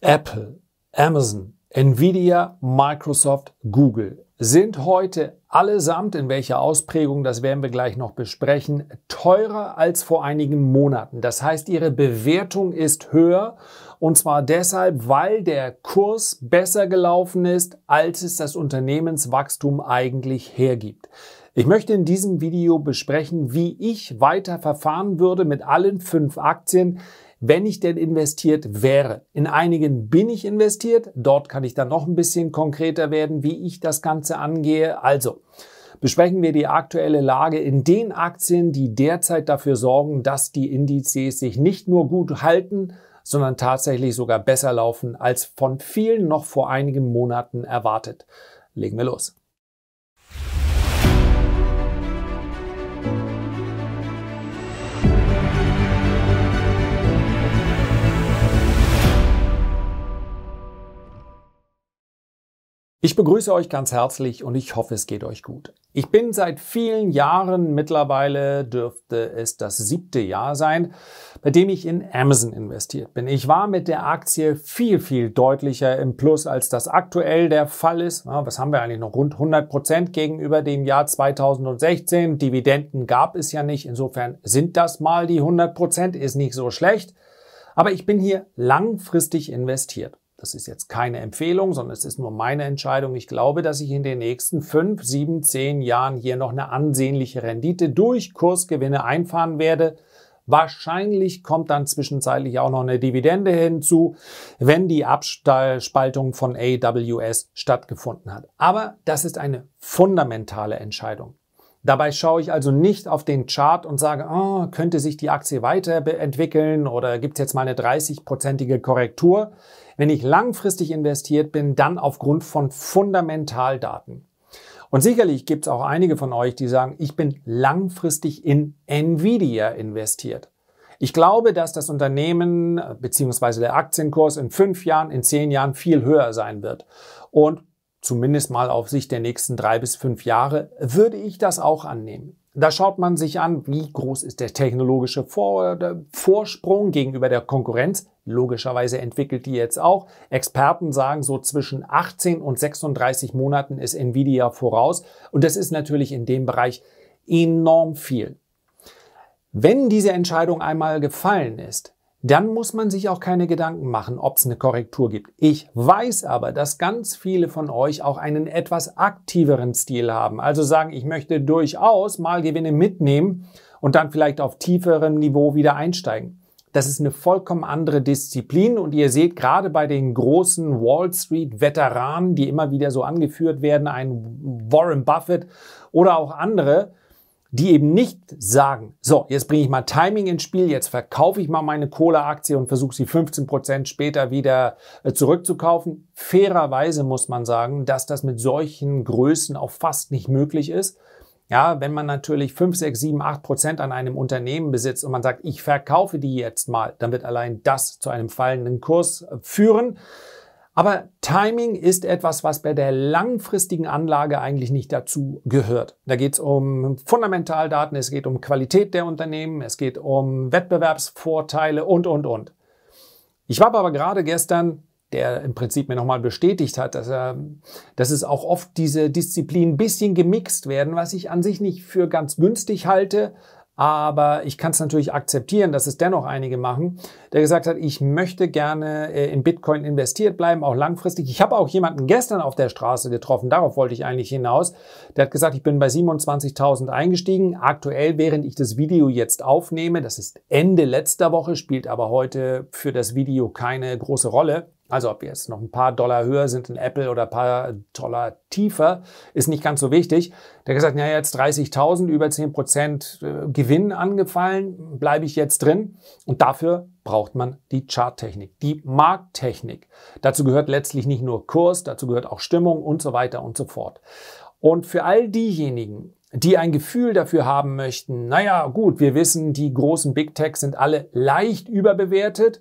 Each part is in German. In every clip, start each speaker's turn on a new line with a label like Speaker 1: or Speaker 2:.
Speaker 1: Apple, Amazon, Nvidia, Microsoft, Google sind heute allesamt, in welcher Ausprägung, das werden wir gleich noch besprechen, teurer als vor einigen Monaten. Das heißt, ihre Bewertung ist höher und zwar deshalb, weil der Kurs besser gelaufen ist, als es das Unternehmenswachstum eigentlich hergibt. Ich möchte in diesem Video besprechen, wie ich weiter verfahren würde mit allen fünf Aktien, wenn ich denn investiert wäre. In einigen bin ich investiert. Dort kann ich dann noch ein bisschen konkreter werden, wie ich das Ganze angehe. Also, besprechen wir die aktuelle Lage in den Aktien, die derzeit dafür sorgen, dass die Indizes sich nicht nur gut halten, sondern tatsächlich sogar besser laufen als von vielen noch vor einigen Monaten erwartet. Legen wir los. Ich begrüße euch ganz herzlich und ich hoffe, es geht euch gut. Ich bin seit vielen Jahren, mittlerweile dürfte es das siebte Jahr sein, bei dem ich in Amazon investiert bin. Ich war mit der Aktie viel, viel deutlicher im Plus, als das aktuell der Fall ist. was haben wir eigentlich noch? Rund 100 Prozent gegenüber dem Jahr 2016. Dividenden gab es ja nicht. Insofern sind das mal die 100 Prozent, ist nicht so schlecht. Aber ich bin hier langfristig investiert. Das ist jetzt keine Empfehlung, sondern es ist nur meine Entscheidung. Ich glaube, dass ich in den nächsten fünf, sieben, zehn Jahren hier noch eine ansehnliche Rendite durch Kursgewinne einfahren werde. Wahrscheinlich kommt dann zwischenzeitlich auch noch eine Dividende hinzu, wenn die Abspaltung von AWS stattgefunden hat. Aber das ist eine fundamentale Entscheidung. Dabei schaue ich also nicht auf den Chart und sage, oh, könnte sich die Aktie weiterentwickeln oder gibt es jetzt mal eine 30-prozentige Korrektur wenn ich langfristig investiert bin, dann aufgrund von Fundamentaldaten. Und sicherlich gibt es auch einige von euch, die sagen, ich bin langfristig in Nvidia investiert. Ich glaube, dass das Unternehmen bzw. der Aktienkurs in fünf Jahren, in zehn Jahren viel höher sein wird. Und zumindest mal auf Sicht der nächsten drei bis fünf Jahre würde ich das auch annehmen. Da schaut man sich an, wie groß ist der technologische Vor der Vorsprung gegenüber der Konkurrenz. Logischerweise entwickelt die jetzt auch. Experten sagen, so zwischen 18 und 36 Monaten ist Nvidia voraus. Und das ist natürlich in dem Bereich enorm viel. Wenn diese Entscheidung einmal gefallen ist, dann muss man sich auch keine Gedanken machen, ob es eine Korrektur gibt. Ich weiß aber, dass ganz viele von euch auch einen etwas aktiveren Stil haben. Also sagen, ich möchte durchaus mal Gewinne mitnehmen und dann vielleicht auf tieferem Niveau wieder einsteigen. Das ist eine vollkommen andere Disziplin und ihr seht gerade bei den großen Wall Street Veteranen, die immer wieder so angeführt werden, ein Warren Buffett oder auch andere, die eben nicht sagen, so, jetzt bringe ich mal Timing ins Spiel, jetzt verkaufe ich mal meine Cola-Aktie und versuche sie 15% Prozent später wieder äh, zurückzukaufen. Fairerweise muss man sagen, dass das mit solchen Größen auch fast nicht möglich ist. Ja, wenn man natürlich 5, 6, 7, 8 Prozent an einem Unternehmen besitzt und man sagt, ich verkaufe die jetzt mal, dann wird allein das zu einem fallenden Kurs äh, führen. Aber Timing ist etwas, was bei der langfristigen Anlage eigentlich nicht dazu gehört. Da geht es um Fundamentaldaten, es geht um Qualität der Unternehmen, es geht um Wettbewerbsvorteile und, und, und. Ich war aber gerade gestern, der im Prinzip mir nochmal bestätigt hat, dass, er, dass es auch oft diese Disziplinen ein bisschen gemixt werden, was ich an sich nicht für ganz günstig halte, aber ich kann es natürlich akzeptieren, dass es dennoch einige machen, der gesagt hat, ich möchte gerne äh, in Bitcoin investiert bleiben, auch langfristig. Ich habe auch jemanden gestern auf der Straße getroffen, darauf wollte ich eigentlich hinaus. Der hat gesagt, ich bin bei 27.000 eingestiegen. Aktuell, während ich das Video jetzt aufnehme, das ist Ende letzter Woche, spielt aber heute für das Video keine große Rolle, also ob wir jetzt noch ein paar Dollar höher sind in Apple oder ein paar Dollar tiefer, ist nicht ganz so wichtig. Der hat gesagt, naja, jetzt 30.000, über 10% äh, Gewinn angefallen, bleibe ich jetzt drin. Und dafür braucht man die Charttechnik, die Markttechnik. Dazu gehört letztlich nicht nur Kurs, dazu gehört auch Stimmung und so weiter und so fort. Und für all diejenigen, die ein Gefühl dafür haben möchten, naja, gut, wir wissen, die großen Big Techs sind alle leicht überbewertet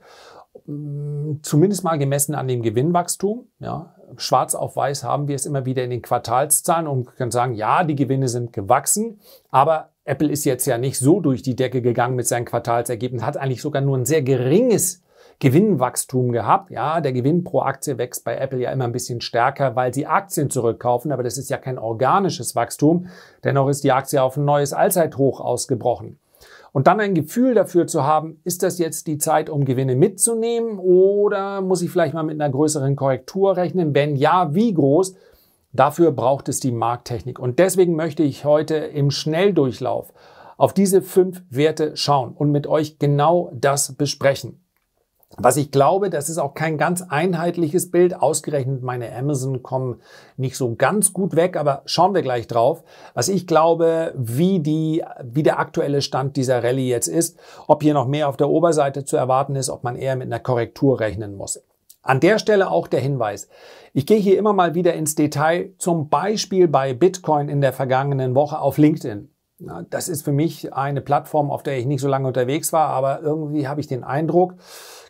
Speaker 1: zumindest mal gemessen an dem Gewinnwachstum. Ja, schwarz auf weiß haben wir es immer wieder in den Quartalszahlen und können sagen, ja, die Gewinne sind gewachsen, aber Apple ist jetzt ja nicht so durch die Decke gegangen mit seinen Quartalsergebnissen, hat eigentlich sogar nur ein sehr geringes Gewinnwachstum gehabt. Ja, der Gewinn pro Aktie wächst bei Apple ja immer ein bisschen stärker, weil sie Aktien zurückkaufen, aber das ist ja kein organisches Wachstum. Dennoch ist die Aktie auf ein neues Allzeithoch ausgebrochen. Und dann ein Gefühl dafür zu haben, ist das jetzt die Zeit, um Gewinne mitzunehmen oder muss ich vielleicht mal mit einer größeren Korrektur rechnen? Wenn ja, wie groß? Dafür braucht es die Markttechnik. Und deswegen möchte ich heute im Schnelldurchlauf auf diese fünf Werte schauen und mit euch genau das besprechen. Was ich glaube, das ist auch kein ganz einheitliches Bild. Ausgerechnet meine Amazon kommen nicht so ganz gut weg, aber schauen wir gleich drauf. Was ich glaube, wie die, wie der aktuelle Stand dieser Rallye jetzt ist, ob hier noch mehr auf der Oberseite zu erwarten ist, ob man eher mit einer Korrektur rechnen muss. An der Stelle auch der Hinweis. Ich gehe hier immer mal wieder ins Detail, zum Beispiel bei Bitcoin in der vergangenen Woche auf LinkedIn. Das ist für mich eine Plattform, auf der ich nicht so lange unterwegs war, aber irgendwie habe ich den Eindruck,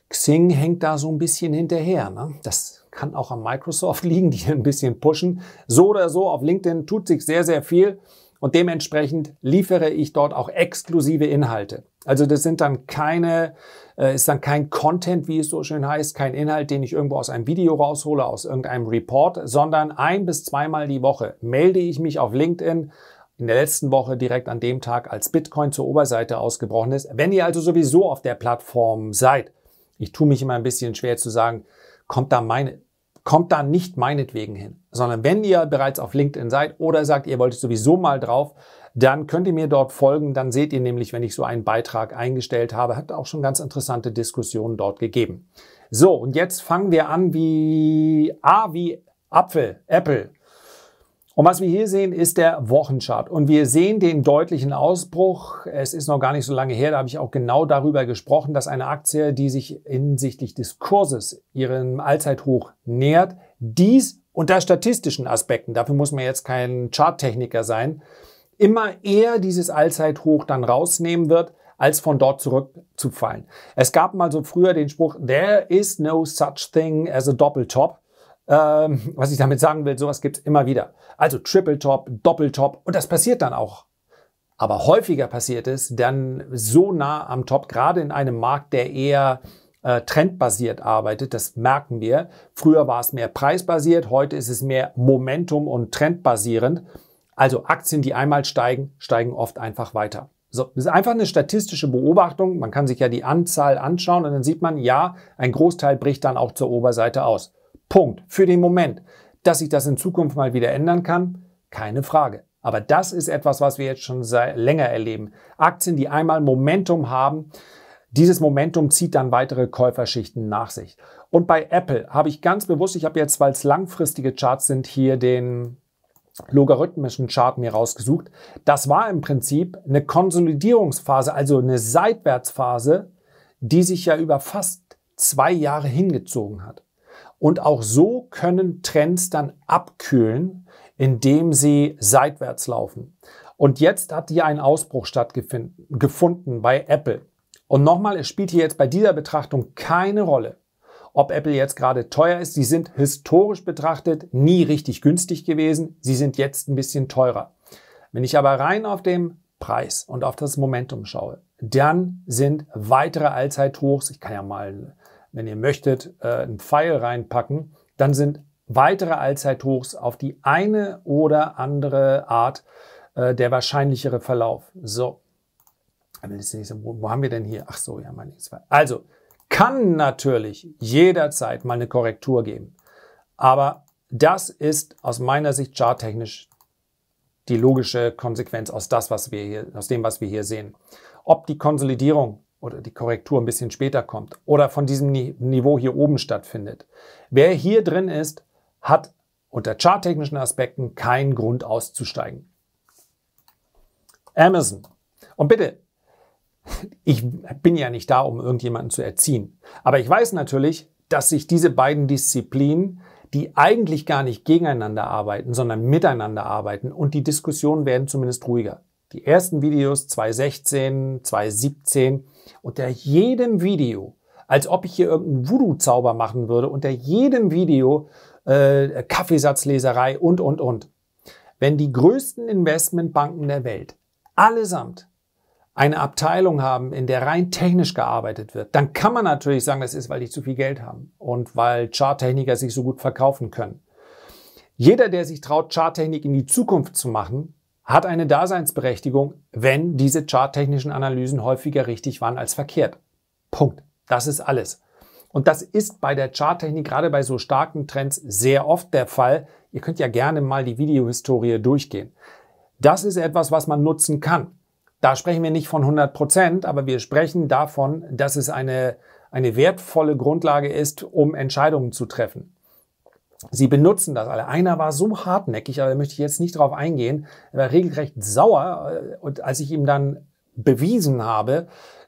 Speaker 1: Xing hängt da so ein bisschen hinterher. Ne? Das kann auch an Microsoft liegen, die hier ein bisschen pushen. So oder so, auf LinkedIn tut sich sehr, sehr viel und dementsprechend liefere ich dort auch exklusive Inhalte. Also das sind dann keine, äh, ist dann kein Content, wie es so schön heißt, kein Inhalt, den ich irgendwo aus einem Video raushole, aus irgendeinem Report, sondern ein bis zweimal die Woche melde ich mich auf LinkedIn in der letzten Woche direkt an dem Tag, als Bitcoin zur Oberseite ausgebrochen ist. Wenn ihr also sowieso auf der Plattform seid, ich tue mich immer ein bisschen schwer zu sagen, kommt da meine, kommt da nicht meinetwegen hin, sondern wenn ihr bereits auf LinkedIn seid oder sagt, ihr wollt sowieso mal drauf, dann könnt ihr mir dort folgen. Dann seht ihr nämlich, wenn ich so einen Beitrag eingestellt habe, hat auch schon ganz interessante Diskussionen dort gegeben. So, und jetzt fangen wir an wie A wie Apfel, Apple, und was wir hier sehen, ist der Wochenchart. Und wir sehen den deutlichen Ausbruch. Es ist noch gar nicht so lange her, da habe ich auch genau darüber gesprochen, dass eine Aktie, die sich hinsichtlich des Kurses ihrem Allzeithoch nähert, dies unter statistischen Aspekten, dafür muss man jetzt kein Charttechniker sein, immer eher dieses Allzeithoch dann rausnehmen wird, als von dort zurückzufallen. Es gab mal so früher den Spruch, there is no such thing as a Doppeltop. Ähm, was ich damit sagen will, sowas gibt's immer wieder. Also Triple Top, Doppeltop und das passiert dann auch. Aber häufiger passiert es dann so nah am Top, gerade in einem Markt, der eher äh, trendbasiert arbeitet. Das merken wir. Früher war es mehr preisbasiert, heute ist es mehr Momentum und trendbasierend. Also Aktien, die einmal steigen, steigen oft einfach weiter. So, das ist einfach eine statistische Beobachtung. Man kann sich ja die Anzahl anschauen und dann sieht man, ja, ein Großteil bricht dann auch zur Oberseite aus. Punkt. Für den Moment. Dass ich das in Zukunft mal wieder ändern kann, keine Frage. Aber das ist etwas, was wir jetzt schon länger erleben. Aktien, die einmal Momentum haben, dieses Momentum zieht dann weitere Käuferschichten nach sich. Und bei Apple habe ich ganz bewusst, ich habe jetzt, weil es langfristige Charts sind, hier den logarithmischen Chart mir rausgesucht. Das war im Prinzip eine Konsolidierungsphase, also eine Seitwärtsphase, die sich ja über fast zwei Jahre hingezogen hat. Und auch so können Trends dann abkühlen, indem sie seitwärts laufen. Und jetzt hat hier ein Ausbruch stattgefunden bei Apple. Und nochmal, es spielt hier jetzt bei dieser Betrachtung keine Rolle, ob Apple jetzt gerade teuer ist. Sie sind historisch betrachtet nie richtig günstig gewesen. Sie sind jetzt ein bisschen teurer. Wenn ich aber rein auf den Preis und auf das Momentum schaue, dann sind weitere Allzeithochs, ich kann ja mal wenn ihr möchtet, äh, einen Pfeil reinpacken, dann sind weitere Allzeithochs auf die eine oder andere Art äh, der wahrscheinlichere Verlauf. So, wo, haben wir denn hier? Ach so, ja, meine X2. Also, kann natürlich jederzeit mal eine Korrektur geben. Aber das ist aus meiner Sicht charttechnisch die logische Konsequenz aus, das, was wir hier, aus dem, was wir hier sehen. Ob die Konsolidierung oder die Korrektur ein bisschen später kommt oder von diesem Niveau hier oben stattfindet. Wer hier drin ist, hat unter charttechnischen Aspekten keinen Grund auszusteigen. Amazon. Und bitte, ich bin ja nicht da, um irgendjemanden zu erziehen. Aber ich weiß natürlich, dass sich diese beiden Disziplinen, die eigentlich gar nicht gegeneinander arbeiten, sondern miteinander arbeiten und die Diskussionen werden zumindest ruhiger. Die ersten Videos 2016, 2017, unter jedem Video, als ob ich hier irgendeinen Voodoo-Zauber machen würde, unter jedem Video äh, Kaffeesatzleserei und, und, und. Wenn die größten Investmentbanken der Welt allesamt eine Abteilung haben, in der rein technisch gearbeitet wird, dann kann man natürlich sagen, das ist, weil die zu viel Geld haben und weil Charttechniker sich so gut verkaufen können. Jeder, der sich traut, Charttechnik in die Zukunft zu machen, hat eine Daseinsberechtigung, wenn diese charttechnischen Analysen häufiger richtig waren als verkehrt. Punkt. Das ist alles. Und das ist bei der Charttechnik, gerade bei so starken Trends, sehr oft der Fall. Ihr könnt ja gerne mal die Videohistorie durchgehen. Das ist etwas, was man nutzen kann. Da sprechen wir nicht von 100 Prozent, aber wir sprechen davon, dass es eine, eine wertvolle Grundlage ist, um Entscheidungen zu treffen. Sie benutzen das alle. Einer war so hartnäckig, aber da möchte ich jetzt nicht drauf eingehen. Er war regelrecht sauer. Äh, und als ich ihm dann bewiesen habe,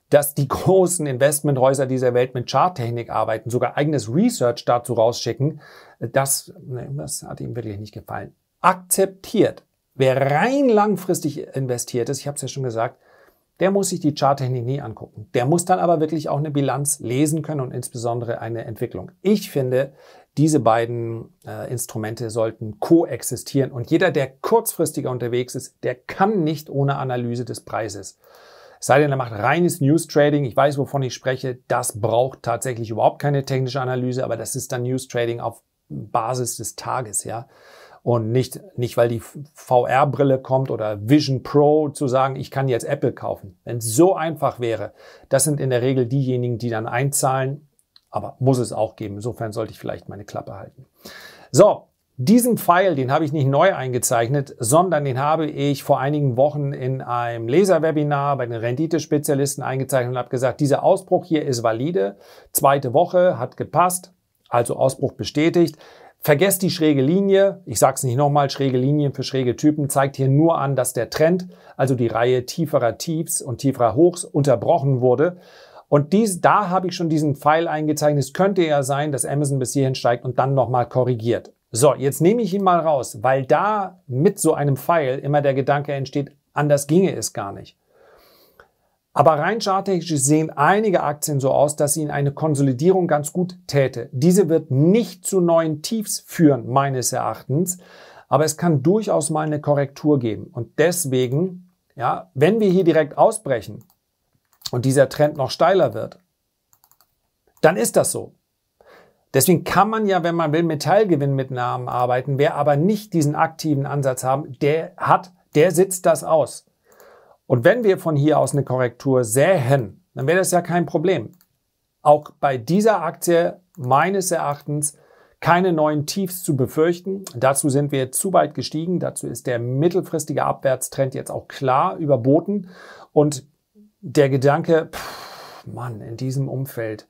Speaker 1: dass die großen Investmenthäuser dieser Welt mit Charttechnik arbeiten, sogar eigenes Research dazu rausschicken, äh, das, ne, das hat ihm wirklich nicht gefallen. Akzeptiert. Wer rein langfristig investiert ist, ich habe es ja schon gesagt, der muss sich die Charttechnik nie angucken. Der muss dann aber wirklich auch eine Bilanz lesen können und insbesondere eine Entwicklung. Ich finde, diese beiden äh, Instrumente sollten koexistieren und jeder, der kurzfristiger unterwegs ist, der kann nicht ohne Analyse des Preises. Es sei denn, er macht reines News Trading. Ich weiß, wovon ich spreche. Das braucht tatsächlich überhaupt keine technische Analyse, aber das ist dann News Trading auf Basis des Tages, ja. Und nicht, nicht weil die VR-Brille kommt oder Vision Pro zu sagen, ich kann jetzt Apple kaufen. Wenn es so einfach wäre, das sind in der Regel diejenigen, die dann einzahlen aber muss es auch geben. Insofern sollte ich vielleicht meine Klappe halten. So, diesen Pfeil, den habe ich nicht neu eingezeichnet, sondern den habe ich vor einigen Wochen in einem Leserwebinar bei den Renditespezialisten eingezeichnet und habe gesagt, dieser Ausbruch hier ist valide, zweite Woche hat gepasst, also Ausbruch bestätigt. Vergesst die schräge Linie, ich sage es nicht nochmal, schräge Linien für schräge Typen zeigt hier nur an, dass der Trend, also die Reihe tieferer Tiefs und tieferer Hochs unterbrochen wurde und dies, da habe ich schon diesen Pfeil eingezeichnet. Es könnte ja sein, dass Amazon bis hierhin steigt und dann nochmal korrigiert. So, jetzt nehme ich ihn mal raus, weil da mit so einem Pfeil immer der Gedanke entsteht, anders ginge es gar nicht. Aber rein charttechnisch sehen einige Aktien so aus, dass ihnen eine Konsolidierung ganz gut täte. Diese wird nicht zu neuen Tiefs führen, meines Erachtens. Aber es kann durchaus mal eine Korrektur geben. Und deswegen, ja, wenn wir hier direkt ausbrechen, und dieser Trend noch steiler wird, dann ist das so. Deswegen kann man ja, wenn man will, Metallgewinn mit Namen arbeiten. Wer aber nicht diesen aktiven Ansatz haben, der hat, der sitzt das aus. Und wenn wir von hier aus eine Korrektur sähen, dann wäre das ja kein Problem. Auch bei dieser Aktie meines Erachtens keine neuen Tiefs zu befürchten. Dazu sind wir zu weit gestiegen. Dazu ist der mittelfristige Abwärtstrend jetzt auch klar überboten. Und der Gedanke, pff, Mann, in diesem Umfeld.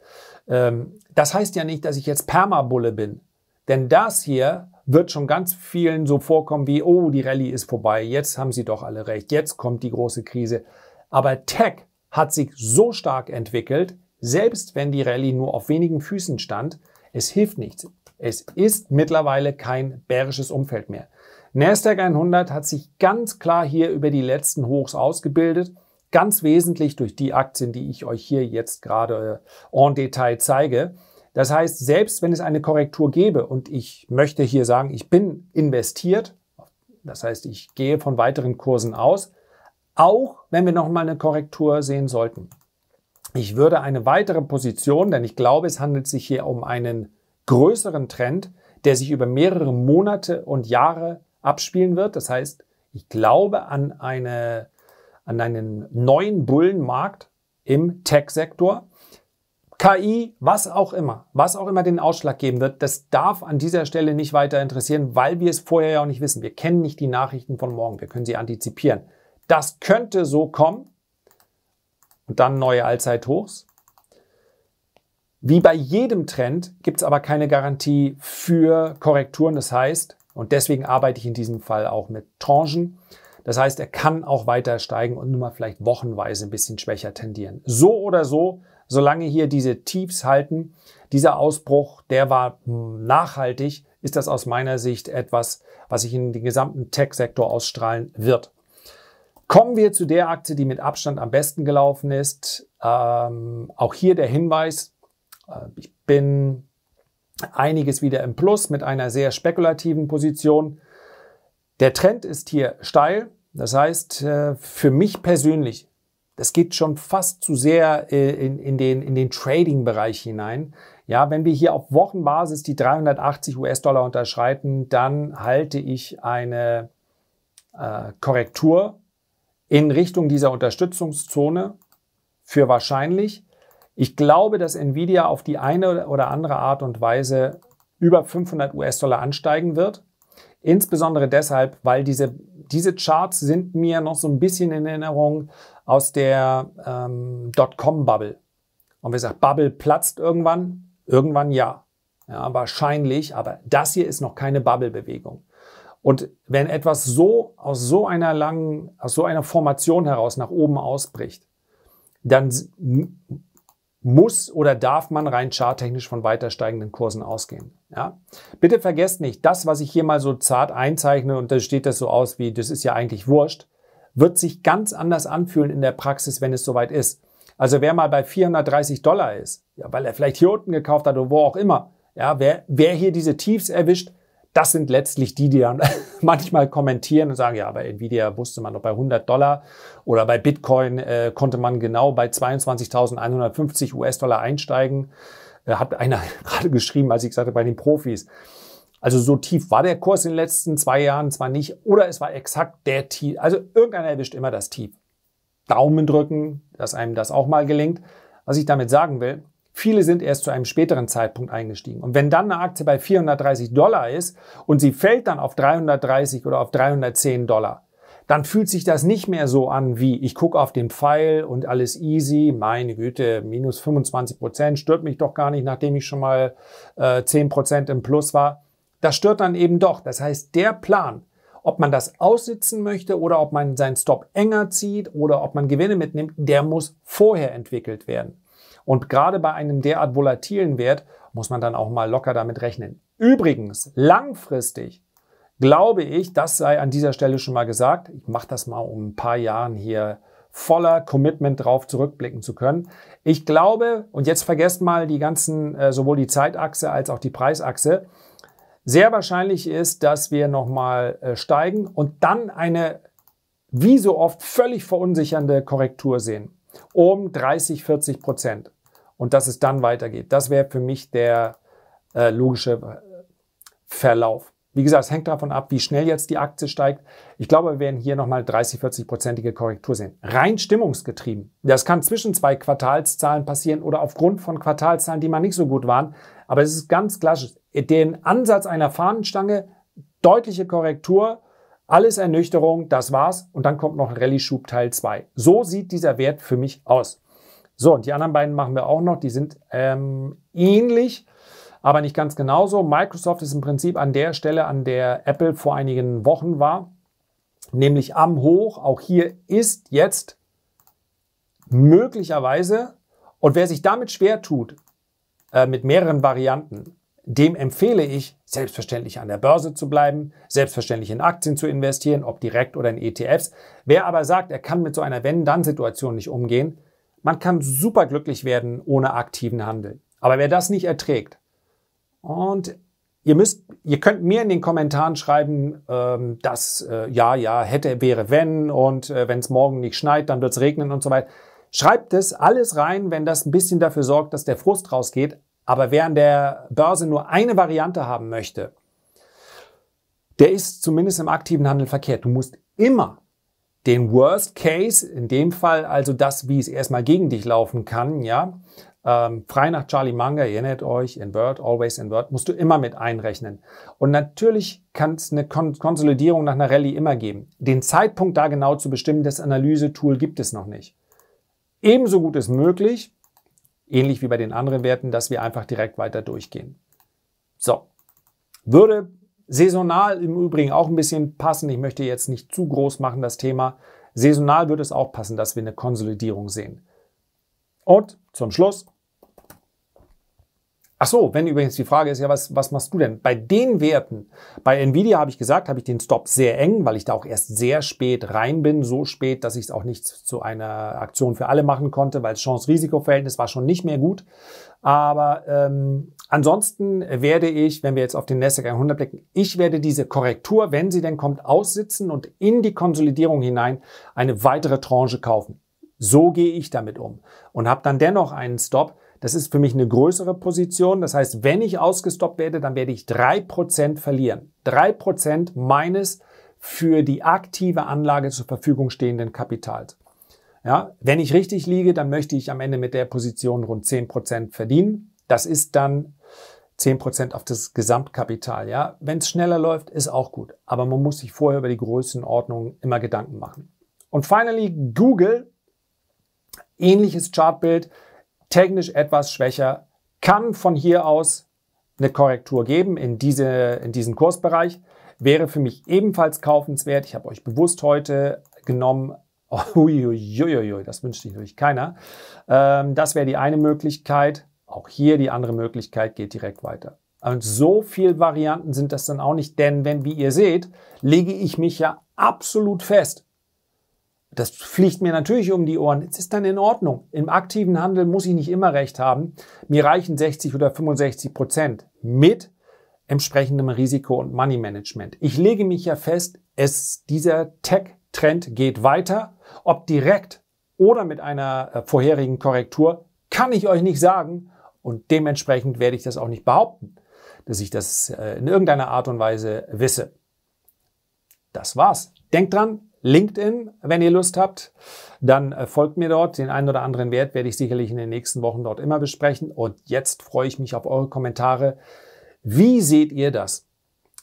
Speaker 1: Ähm, das heißt ja nicht, dass ich jetzt Permabulle bin. Denn das hier wird schon ganz vielen so vorkommen wie, oh, die Rallye ist vorbei, jetzt haben sie doch alle recht, jetzt kommt die große Krise. Aber Tech hat sich so stark entwickelt, selbst wenn die Rallye nur auf wenigen Füßen stand, es hilft nichts. Es ist mittlerweile kein bärisches Umfeld mehr. Nasdaq 100 hat sich ganz klar hier über die letzten Hochs ausgebildet ganz wesentlich durch die Aktien, die ich euch hier jetzt gerade äh, en Detail zeige. Das heißt, selbst wenn es eine Korrektur gäbe und ich möchte hier sagen, ich bin investiert, das heißt, ich gehe von weiteren Kursen aus, auch wenn wir nochmal eine Korrektur sehen sollten. Ich würde eine weitere Position, denn ich glaube, es handelt sich hier um einen größeren Trend, der sich über mehrere Monate und Jahre abspielen wird. Das heißt, ich glaube an eine an einen neuen Bullenmarkt im Tech-Sektor. KI, was auch immer, was auch immer den Ausschlag geben wird, das darf an dieser Stelle nicht weiter interessieren, weil wir es vorher ja auch nicht wissen. Wir kennen nicht die Nachrichten von morgen, wir können sie antizipieren. Das könnte so kommen und dann neue Allzeithochs. Wie bei jedem Trend gibt es aber keine Garantie für Korrekturen. Das heißt, und deswegen arbeite ich in diesem Fall auch mit Tranchen. Das heißt, er kann auch weiter steigen und nun mal vielleicht wochenweise ein bisschen schwächer tendieren. So oder so, solange hier diese Tiefs halten, dieser Ausbruch, der war nachhaltig, ist das aus meiner Sicht etwas, was sich in den gesamten Tech-Sektor ausstrahlen wird. Kommen wir zu der Aktie, die mit Abstand am besten gelaufen ist. Ähm, auch hier der Hinweis, äh, ich bin einiges wieder im Plus mit einer sehr spekulativen Position. Der Trend ist hier steil. Das heißt, äh, für mich persönlich, das geht schon fast zu sehr äh, in, in den, in den Trading-Bereich hinein. Ja, wenn wir hier auf Wochenbasis die 380 US-Dollar unterschreiten, dann halte ich eine äh, Korrektur in Richtung dieser Unterstützungszone für wahrscheinlich. Ich glaube, dass Nvidia auf die eine oder andere Art und Weise über 500 US-Dollar ansteigen wird. Insbesondere deshalb, weil diese, diese Charts sind mir noch so ein bisschen in Erinnerung aus der ähm, Dotcom-Bubble. Und wir sagen, Bubble platzt irgendwann? Irgendwann ja. Ja, wahrscheinlich, aber das hier ist noch keine Bubble-Bewegung. Und wenn etwas so aus so einer langen, aus so einer Formation heraus nach oben ausbricht, dann muss oder darf man rein charttechnisch von weiter steigenden Kursen ausgehen. Ja? Bitte vergesst nicht, das, was ich hier mal so zart einzeichne und da steht das so aus wie, das ist ja eigentlich wurscht, wird sich ganz anders anfühlen in der Praxis, wenn es soweit ist. Also wer mal bei 430 Dollar ist, ja, weil er vielleicht hier unten gekauft hat oder wo auch immer, ja, wer, wer hier diese Tiefs erwischt, das sind letztlich die, die dann manchmal kommentieren und sagen, ja, bei Nvidia wusste man noch bei 100 Dollar oder bei Bitcoin äh, konnte man genau bei 22.150 US-Dollar einsteigen. Äh, hat einer gerade geschrieben, als ich sagte, bei den Profis. Also so tief war der Kurs in den letzten zwei Jahren zwar nicht, oder es war exakt der Tief. Also irgendeiner erwischt immer das Tief. Daumen drücken, dass einem das auch mal gelingt. Was ich damit sagen will, Viele sind erst zu einem späteren Zeitpunkt eingestiegen. Und wenn dann eine Aktie bei 430 Dollar ist und sie fällt dann auf 330 oder auf 310 Dollar, dann fühlt sich das nicht mehr so an wie, ich gucke auf den Pfeil und alles easy, meine Güte, minus 25 Prozent, stört mich doch gar nicht, nachdem ich schon mal äh, 10 Prozent im Plus war. Das stört dann eben doch. Das heißt, der Plan, ob man das aussitzen möchte oder ob man seinen Stop enger zieht oder ob man Gewinne mitnimmt, der muss vorher entwickelt werden. Und gerade bei einem derart volatilen Wert muss man dann auch mal locker damit rechnen. Übrigens, langfristig glaube ich, das sei an dieser Stelle schon mal gesagt, ich mache das mal um ein paar Jahren hier voller Commitment drauf zurückblicken zu können. Ich glaube, und jetzt vergesst mal die ganzen, äh, sowohl die Zeitachse als auch die Preisachse, sehr wahrscheinlich ist, dass wir nochmal äh, steigen und dann eine, wie so oft, völlig verunsichernde Korrektur sehen. Um 30, 40 Prozent und dass es dann weitergeht. Das wäre für mich der äh, logische äh, Verlauf. Wie gesagt, es hängt davon ab, wie schnell jetzt die Aktie steigt. Ich glaube, wir werden hier nochmal 30, 40 prozentige Korrektur sehen. Rein stimmungsgetrieben. Das kann zwischen zwei Quartalszahlen passieren oder aufgrund von Quartalszahlen, die mal nicht so gut waren. Aber es ist ganz klassisch. Den Ansatz einer Fahnenstange, deutliche Korrektur, alles Ernüchterung, das war's. Und dann kommt noch ein Rallye-Schub Teil 2. So sieht dieser Wert für mich aus. So, und die anderen beiden machen wir auch noch. Die sind ähm, ähnlich, aber nicht ganz genauso. Microsoft ist im Prinzip an der Stelle, an der Apple vor einigen Wochen war, nämlich am Hoch. Auch hier ist jetzt möglicherweise, und wer sich damit schwer tut, äh, mit mehreren Varianten, dem empfehle ich, selbstverständlich an der Börse zu bleiben, selbstverständlich in Aktien zu investieren, ob direkt oder in ETFs. Wer aber sagt, er kann mit so einer Wenn-Dann-Situation nicht umgehen, man kann super glücklich werden ohne aktiven Handel. Aber wer das nicht erträgt, und ihr müsst, ihr könnt mir in den Kommentaren schreiben, ähm, dass äh, ja, ja, hätte, wäre, wenn und äh, wenn es morgen nicht schneit, dann wird es regnen und so weiter. Schreibt es alles rein, wenn das ein bisschen dafür sorgt, dass der Frust rausgeht. Aber wer an der Börse nur eine Variante haben möchte, der ist zumindest im aktiven Handel verkehrt. Du musst immer den Worst Case, in dem Fall also das, wie es erstmal gegen dich laufen kann, ja, ähm, frei nach Charlie Munger, ihr erinnert euch, in Word, Always in Word, musst du immer mit einrechnen. Und natürlich kann es eine Kon Konsolidierung nach einer Rallye immer geben. Den Zeitpunkt da genau zu bestimmen, das Analyse-Tool gibt es noch nicht. Ebenso gut ist möglich, ähnlich wie bei den anderen Werten, dass wir einfach direkt weiter durchgehen. So, würde Saisonal im Übrigen auch ein bisschen passen. Ich möchte jetzt nicht zu groß machen, das Thema. Saisonal wird es auch passen, dass wir eine Konsolidierung sehen. Und zum Schluss Ach so, wenn übrigens die Frage ist, ja, was, was machst du denn? Bei den Werten, bei Nvidia habe ich gesagt, habe ich den Stop sehr eng, weil ich da auch erst sehr spät rein bin, so spät, dass ich es auch nicht zu einer Aktion für alle machen konnte, weil das Chance-Risiko-Verhältnis war schon nicht mehr gut. Aber ähm, ansonsten werde ich, wenn wir jetzt auf den Nasdaq 100 blicken, ich werde diese Korrektur, wenn sie denn kommt, aussitzen und in die Konsolidierung hinein eine weitere Tranche kaufen. So gehe ich damit um und habe dann dennoch einen Stop, das ist für mich eine größere Position. Das heißt, wenn ich ausgestoppt werde, dann werde ich drei Prozent verlieren. Drei Prozent meines für die aktive Anlage zur Verfügung stehenden Kapitals. Ja, wenn ich richtig liege, dann möchte ich am Ende mit der Position rund zehn Prozent verdienen. Das ist dann zehn Prozent auf das Gesamtkapital. Ja, wenn es schneller läuft, ist auch gut. Aber man muss sich vorher über die Größenordnung immer Gedanken machen. Und finally Google. Ähnliches Chartbild technisch etwas schwächer, kann von hier aus eine Korrektur geben in, diese, in diesen Kursbereich. Wäre für mich ebenfalls kaufenswert. Ich habe euch bewusst heute genommen, uiuiuiui, das wünscht sich natürlich keiner. Ähm, das wäre die eine Möglichkeit. Auch hier die andere Möglichkeit geht direkt weiter. Und so viele Varianten sind das dann auch nicht, denn wenn, wie ihr seht, lege ich mich ja absolut fest. Das fliegt mir natürlich um die Ohren. Es ist dann in Ordnung. Im aktiven Handel muss ich nicht immer recht haben. Mir reichen 60 oder 65 Prozent mit entsprechendem Risiko und Money Management. Ich lege mich ja fest, es, dieser Tech-Trend geht weiter. Ob direkt oder mit einer äh, vorherigen Korrektur, kann ich euch nicht sagen. Und dementsprechend werde ich das auch nicht behaupten, dass ich das äh, in irgendeiner Art und Weise wisse. Das war's. Denkt dran, LinkedIn, wenn ihr Lust habt. Dann äh, folgt mir dort. Den einen oder anderen Wert werde ich sicherlich in den nächsten Wochen dort immer besprechen. Und jetzt freue ich mich auf eure Kommentare. Wie seht ihr das?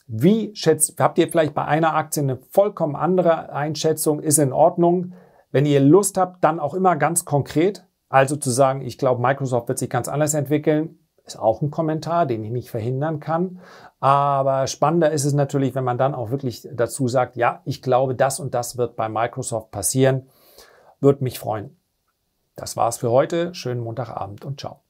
Speaker 1: Wie schätzt, habt ihr vielleicht bei einer Aktie eine vollkommen andere Einschätzung? Ist in Ordnung. Wenn ihr Lust habt, dann auch immer ganz konkret. Also zu sagen, ich glaube, Microsoft wird sich ganz anders entwickeln. Ist auch ein Kommentar, den ich nicht verhindern kann. Aber spannender ist es natürlich, wenn man dann auch wirklich dazu sagt, ja, ich glaube, das und das wird bei Microsoft passieren. Würde mich freuen. Das war's für heute. Schönen Montagabend und ciao.